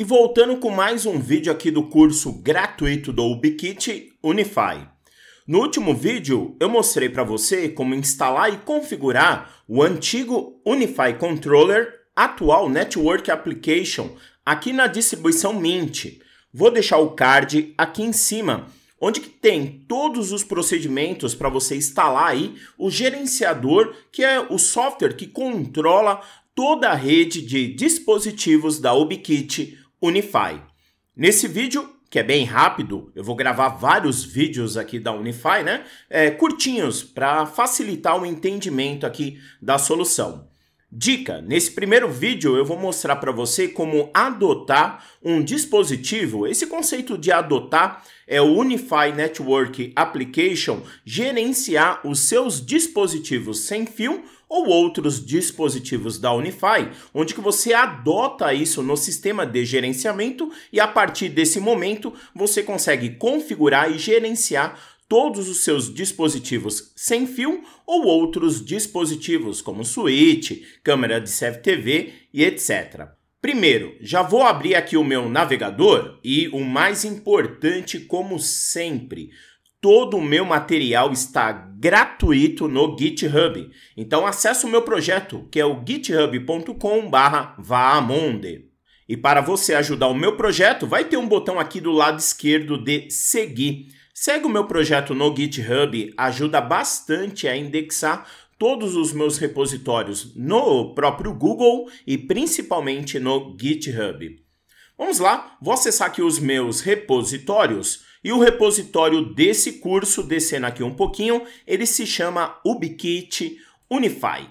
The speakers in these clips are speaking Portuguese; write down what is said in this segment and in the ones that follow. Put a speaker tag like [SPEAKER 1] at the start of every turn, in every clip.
[SPEAKER 1] E voltando com mais um vídeo aqui do curso gratuito do UbiKit Unify. No último vídeo, eu mostrei para você como instalar e configurar o antigo Unify Controller, atual Network Application, aqui na distribuição Mint. Vou deixar o card aqui em cima, onde que tem todos os procedimentos para você instalar aí o gerenciador, que é o software que controla toda a rede de dispositivos da UbiKit Unify. Nesse vídeo, que é bem rápido, eu vou gravar vários vídeos aqui da Unify, né? É, curtinhos, para facilitar o entendimento aqui da solução. Dica: nesse primeiro vídeo eu vou mostrar para você como adotar um dispositivo. Esse conceito de adotar é o Unify Network Application gerenciar os seus dispositivos sem fio ou outros dispositivos da Unify, onde que você adota isso no sistema de gerenciamento e a partir desse momento você consegue configurar e gerenciar todos os seus dispositivos sem fio ou outros dispositivos como switch, câmera de CFTV e etc. Primeiro, já vou abrir aqui o meu navegador e o mais importante, como sempre, Todo o meu material está gratuito no GitHub. Então acesse o meu projeto, que é o github.com/vaamonde. E para você ajudar o meu projeto, vai ter um botão aqui do lado esquerdo de seguir. Segue o meu projeto no GitHub, ajuda bastante a indexar todos os meus repositórios no próprio Google e principalmente no GitHub. Vamos lá, vou acessar aqui os meus repositórios. E o repositório desse curso, descendo aqui um pouquinho, ele se chama UbiKit Unify.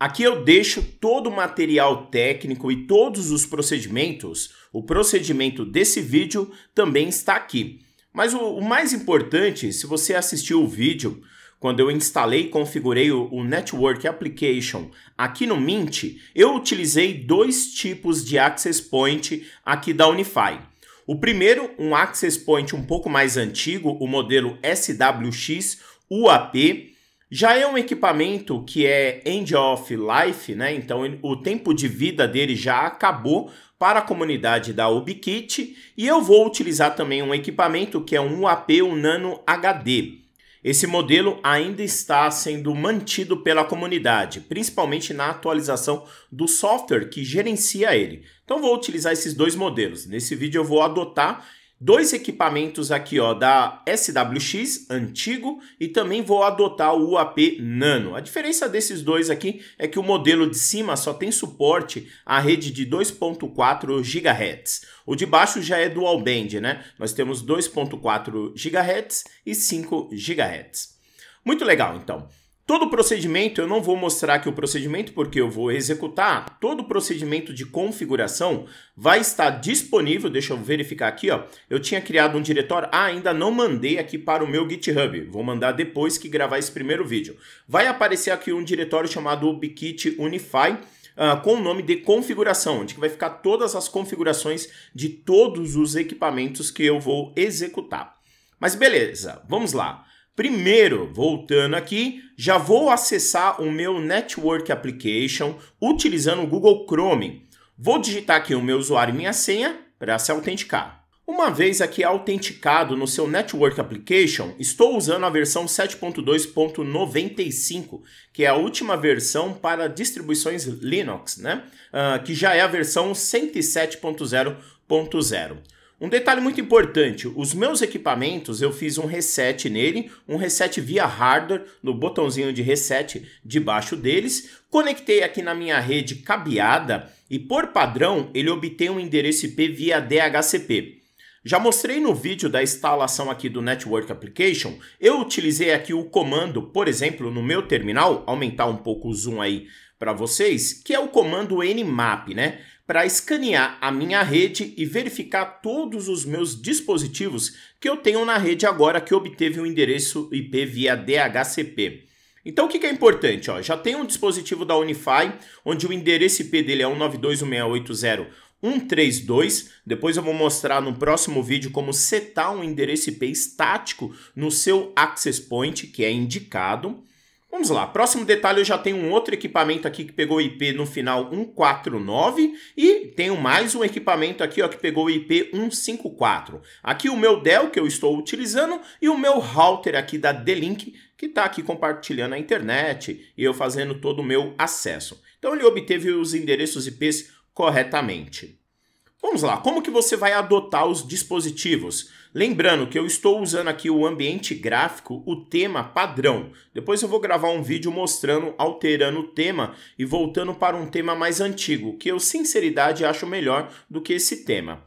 [SPEAKER 1] Aqui eu deixo todo o material técnico e todos os procedimentos. O procedimento desse vídeo também está aqui. Mas o, o mais importante, se você assistiu o vídeo, quando eu instalei e configurei o, o Network Application aqui no Mint, eu utilizei dois tipos de Access Point aqui da Unify. O primeiro, um access point um pouco mais antigo, o modelo SWX UAP, já é um equipamento que é end of life, né? Então o tempo de vida dele já acabou para a comunidade da Ubikit e eu vou utilizar também um equipamento que é um UAP, um Nano HD. Esse modelo ainda está sendo mantido pela comunidade, principalmente na atualização do software que gerencia ele. Então vou utilizar esses dois modelos. Nesse vídeo eu vou adotar dois equipamentos aqui ó, da SWX antigo e também vou adotar o UAP Nano. A diferença desses dois aqui é que o modelo de cima só tem suporte à rede de 2.4 GHz. O de baixo já é dual band, né? Nós temos 2.4 GHz e 5 GHz. Muito legal, então. Todo procedimento, eu não vou mostrar aqui o procedimento porque eu vou executar. Todo procedimento de configuração vai estar disponível, deixa eu verificar aqui, ó. Eu tinha criado um diretório, ah, ainda não mandei aqui para o meu GitHub. Vou mandar depois que gravar esse primeiro vídeo. Vai aparecer aqui um diretório chamado Ubkit Unify. Uh, com o nome de configuração, onde vai ficar todas as configurações de todos os equipamentos que eu vou executar. Mas beleza, vamos lá. Primeiro, voltando aqui, já vou acessar o meu Network Application utilizando o Google Chrome. Vou digitar aqui o meu usuário e minha senha para se autenticar. Uma vez aqui autenticado no seu Network Application, estou usando a versão 7.2.95, que é a última versão para distribuições Linux, né? Uh, que já é a versão 107.0.0. Um detalhe muito importante, os meus equipamentos eu fiz um reset nele, um reset via hardware, no botãozinho de reset debaixo deles, conectei aqui na minha rede cabeada e por padrão ele obtém um endereço IP via DHCP. Já mostrei no vídeo da instalação aqui do Network Application, eu utilizei aqui o comando, por exemplo, no meu terminal, aumentar um pouco o zoom aí para vocês, que é o comando nmap, né? para escanear a minha rede e verificar todos os meus dispositivos que eu tenho na rede agora que obteve um endereço IP via DHCP. Então o que, é importante? Ó, já tem um dispositivo da Unify, onde o endereço IP dele é 192.168.0.132. Depois eu vou mostrar no próximo vídeo como setar um endereço IP estático no seu access point, que é indicado. Vamos lá, próximo detalhe eu já tenho um outro equipamento aqui que pegou IP no final 149 e tenho mais um equipamento aqui ó, que pegou IP 154. Aqui o meu Dell que eu estou utilizando e o meu router aqui da D-Link que está aqui compartilhando a internet e eu fazendo todo o meu acesso. Então ele obteve os endereços IPs corretamente. Vamos lá, como que você vai adotar os dispositivos? Lembrando que eu estou usando aqui o ambiente gráfico, o tema padrão. Depois eu vou gravar um vídeo mostrando, alterando o tema e voltando para um tema mais antigo, que eu sinceridade acho melhor do que esse tema.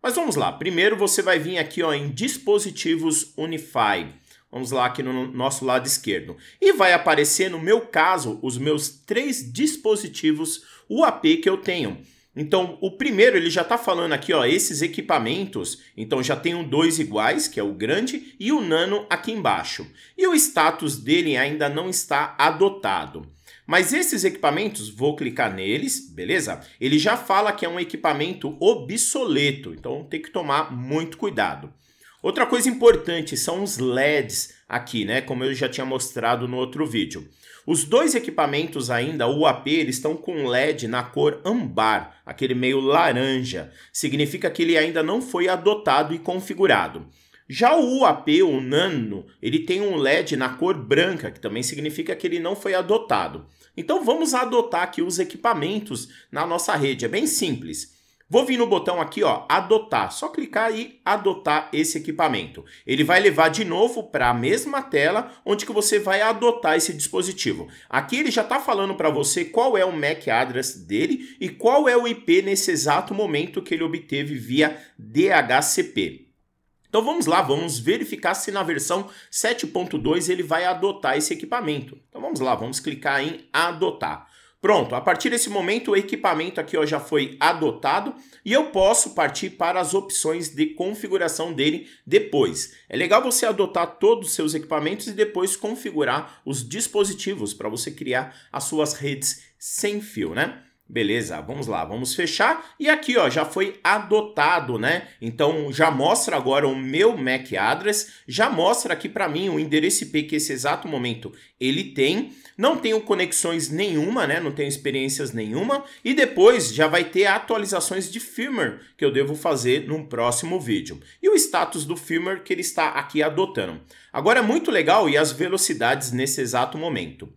[SPEAKER 1] Mas vamos lá, primeiro você vai vir aqui ó, em dispositivos Unify. Vamos lá aqui no nosso lado esquerdo. E vai aparecer, no meu caso, os meus três dispositivos UAP que eu tenho. Então, o primeiro ele já está falando aqui, ó, esses equipamentos. Então, já tem um dois iguais, que é o grande, e o nano aqui embaixo. E o status dele ainda não está adotado. Mas esses equipamentos, vou clicar neles, beleza? Ele já fala que é um equipamento obsoleto, então tem que tomar muito cuidado. Outra coisa importante são os LEDs aqui, né? Como eu já tinha mostrado no outro vídeo. Os dois equipamentos ainda, o AP, eles estão com LED na cor ambar, aquele meio laranja. Significa que ele ainda não foi adotado e configurado. Já o UAP, o Nano, ele tem um LED na cor branca, que também significa que ele não foi adotado. Então vamos adotar aqui os equipamentos na nossa rede, é bem simples. Vou vir no botão aqui, ó, adotar. Só clicar e adotar esse equipamento. Ele vai levar de novo para a mesma tela onde que você vai adotar esse dispositivo. Aqui ele já está falando para você qual é o MAC address dele e qual é o IP nesse exato momento que ele obteve via DHCP. Então vamos lá, vamos verificar se na versão 7.2 ele vai adotar esse equipamento. Então vamos lá, vamos clicar em adotar. Pronto, a partir desse momento o equipamento aqui ó, já foi adotado e eu posso partir para as opções de configuração dele depois. É legal você adotar todos os seus equipamentos e depois configurar os dispositivos para você criar as suas redes sem fio, né? Beleza, vamos lá, vamos fechar. E aqui, ó, já foi adotado, né? Então, já mostra agora o meu MAC address, já mostra aqui para mim o endereço IP que esse exato momento ele tem. Não tenho conexões nenhuma, né? Não tenho experiências nenhuma. E depois já vai ter atualizações de firmware que eu devo fazer num próximo vídeo. E o status do firmware que ele está aqui adotando. Agora, é muito legal e as velocidades nesse exato momento.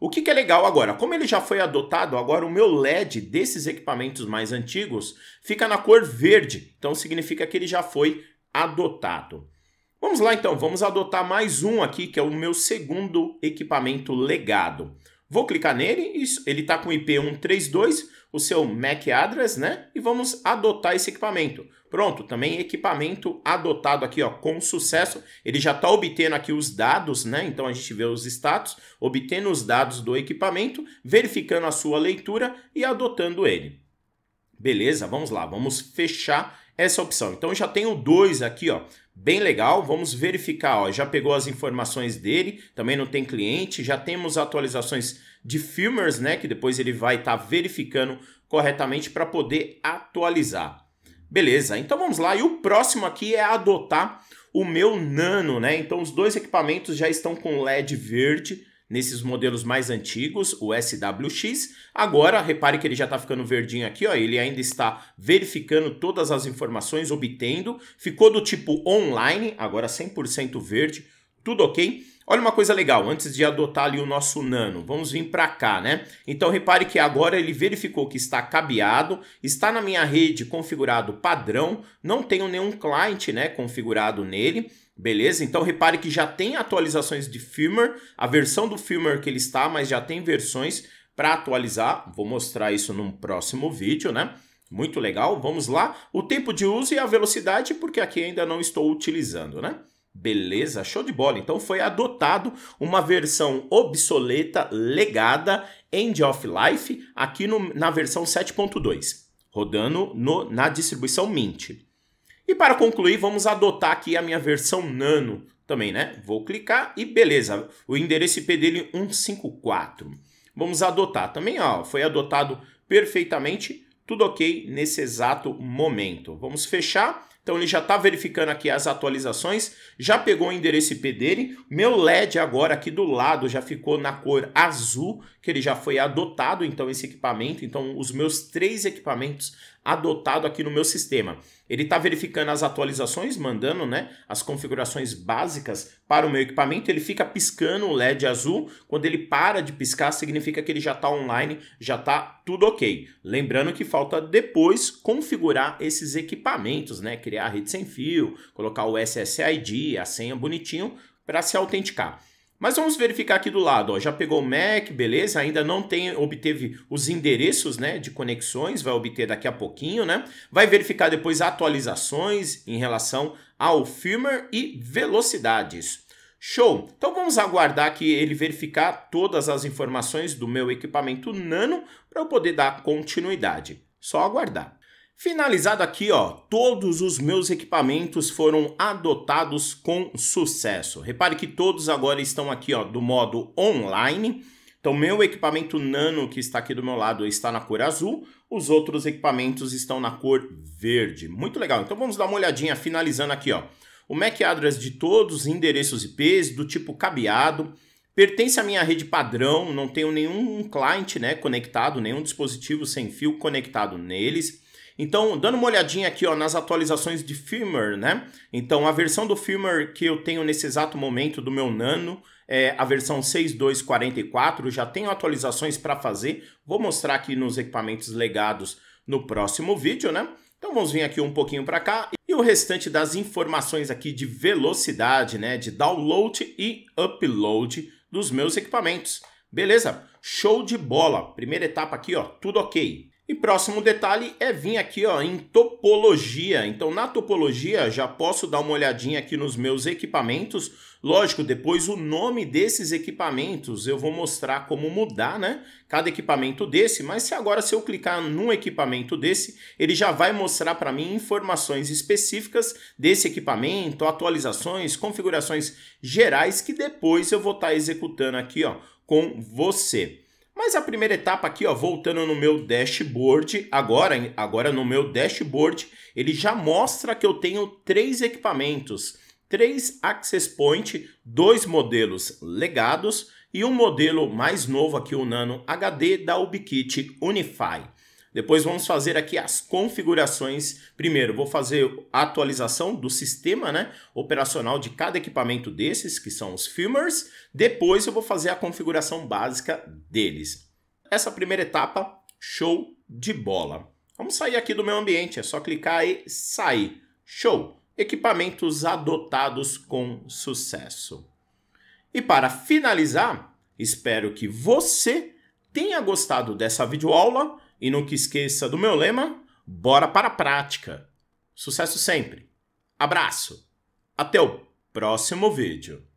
[SPEAKER 1] O que, que, é legal agora? Como ele já foi adotado, agora o meu LED desses equipamentos mais antigos fica na cor verde. Então significa que ele já foi adotado. Vamos lá então, vamos adotar mais um aqui, que é o meu segundo equipamento legado. Vou clicar nele, ele está com IP 132, o seu MAC address, né? E vamos adotar esse equipamento. Pronto, também equipamento adotado aqui, ó, com sucesso. Ele já está obtendo aqui os dados, né? Então a gente vê os status, obtendo os dados do equipamento, verificando a sua leitura e adotando ele. Beleza, vamos lá, vamos fechar essa opção. Então já tenho dois aqui, ó, bem legal. Vamos verificar, ó, já pegou as informações dele, também não tem cliente, já temos atualizações de firmwares, né, que depois ele vai estar tá verificando corretamente para poder atualizar. Beleza, então vamos lá. E o próximo aqui é adotar o meu Nano, né? Então os dois equipamentos já estão com LED verde, nesses modelos mais antigos, o SWX. Agora, repare que ele já está ficando verdinho aqui, ó, ele ainda está verificando todas as informações, obtendo. Ficou do tipo online, agora 100% verde, tudo ok. Olha uma coisa legal, antes de adotar ali o nosso nano, vamos vir para cá, né? Então repare que agora ele verificou que está cabeado, está na minha rede configurado padrão, não tenho nenhum client, né, configurado nele. Beleza? Então repare que já tem atualizações de firmware, a versão do firmware que ele está, mas já tem versões para atualizar. Vou mostrar isso num próximo vídeo, né? Muito legal, vamos lá. O tempo de uso e a velocidade, porque aqui ainda não estou utilizando, né? Beleza, show de bola. Então foi adotado uma versão obsoleta legada end of life aqui no, na versão 7.2, rodando no, na distribuição Mint. E para concluir, vamos adotar aqui a minha versão nano também, né? Vou clicar e beleza, o endereço IP dele 154. Vamos adotar também, ó, foi adotado perfeitamente, tudo ok nesse exato momento. Vamos fechar então ele já está verificando aqui as atualizações, já pegou o endereço IP dele. Meu LED agora aqui do lado já ficou na cor azul, que ele já foi adotado, então esse equipamento, então os meus três equipamentos adotado aqui no meu sistema. Ele está verificando as atualizações, mandando né, as configurações básicas para o meu equipamento. Ele fica piscando o LED azul. Quando ele para de piscar, significa que ele já está online, já está tudo ok. Lembrando que falta depois configurar esses equipamentos, né? Criar criar a rede sem fio, colocar o SSID, a senha bonitinho para se autenticar. Mas vamos verificar aqui do lado, ó, já pegou o MAC, beleza, ainda não tem, obteve os endereços né, de conexões, vai obter daqui a pouquinho, né? Vai verificar depois atualizações em relação ao firmware e velocidades. Show! Então vamos aguardar que ele verificar todas as informações do meu equipamento Nano para eu poder dar continuidade. Só aguardar. Finalizado aqui, ó, todos os meus equipamentos foram adotados com sucesso. Repare que todos agora estão aqui, ó, do modo online. Então, meu equipamento Nano, que está aqui do meu lado, está na cor azul. Os outros equipamentos estão na cor verde. Muito legal. Então, vamos dar uma olhadinha, finalizando aqui, ó. O MAC address de todos os endereços IPs do tipo cabeado, pertence à minha rede padrão, não tenho nenhum client, né, conectado, nenhum dispositivo sem fio conectado neles. Então, dando uma olhadinha aqui ó, nas atualizações de firmware, né? Então, a versão do firmware que eu tenho nesse exato momento do meu Nano é a versão 6.2.44, já tenho atualizações para fazer, vou mostrar aqui nos equipamentos legados no próximo vídeo, né? Então vamos vir aqui um pouquinho para cá e o restante das informações aqui de velocidade, né, de download e upload dos meus equipamentos. Beleza? Show de bola. Primeira etapa aqui, ó, tudo OK. E próximo detalhe é vir aqui ó, em topologia. Então, na topologia, já posso dar uma olhadinha aqui nos meus equipamentos. Lógico, depois o nome desses equipamentos eu vou mostrar como mudar, né? Cada equipamento desse, mas se agora se eu clicar num equipamento desse, ele já vai mostrar para mim informações específicas desse equipamento, atualizações, configurações gerais que depois eu vou estar tá executando aqui ó, com você. Mas a primeira etapa aqui, ó, voltando no meu dashboard, agora, agora no meu dashboard, ele já mostra que eu tenho três equipamentos, três access point, dois modelos legados e um modelo mais novo aqui, o Nano HD da Ubiquiti Unify. Depois vamos fazer aqui as configurações. Primeiro, vou fazer a atualização do sistema né, operacional de cada equipamento desses, que são os firmwares. Depois eu vou fazer a configuração básica deles. Essa primeira etapa, show de bola. Vamos sair aqui do meu ambiente, é só clicar e sair. Show! Equipamentos adotados com sucesso. E para finalizar, espero que você tenha gostado dessa videoaula e nunca esqueça do meu lema: bora para a prática. Sucesso sempre. Abraço. Até o próximo vídeo.